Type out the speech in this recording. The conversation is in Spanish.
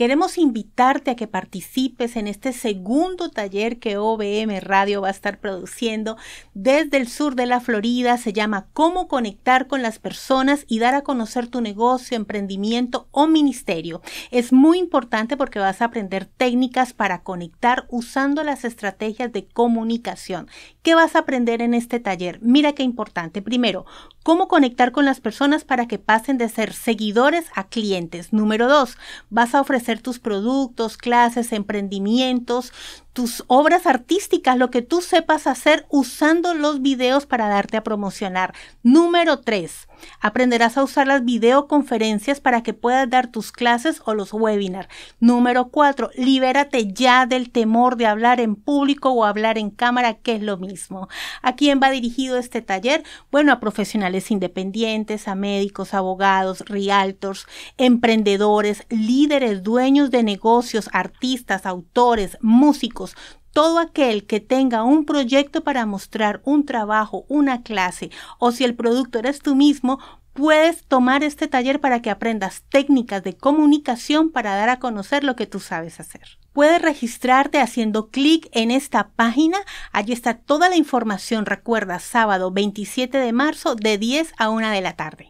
Queremos invitarte a que participes en este segundo taller que OBM Radio va a estar produciendo desde el sur de la Florida. Se llama Cómo conectar con las personas y dar a conocer tu negocio, emprendimiento o ministerio. Es muy importante porque vas a aprender técnicas para conectar usando las estrategias de comunicación. ¿Qué vas a aprender en este taller? Mira qué importante. Primero, cómo conectar con las personas para que pasen de ser seguidores a clientes. Número dos, vas a ofrecer tus productos, clases, emprendimientos, tus obras artísticas, lo que tú sepas hacer usando los videos para darte a promocionar. Número 3. Aprenderás a usar las videoconferencias para que puedas dar tus clases o los webinars. Número 4. Libérate ya del temor de hablar en público o hablar en cámara, que es lo mismo. ¿A quién va dirigido este taller? Bueno, a profesionales independientes, a médicos, abogados, realtors, emprendedores, líderes, dueños de negocios, artistas, autores, músicos todo aquel que tenga un proyecto para mostrar un trabajo, una clase, o si el producto eres tú mismo, puedes tomar este taller para que aprendas técnicas de comunicación para dar a conocer lo que tú sabes hacer. Puedes registrarte haciendo clic en esta página. Allí está toda la información. Recuerda, sábado 27 de marzo de 10 a 1 de la tarde.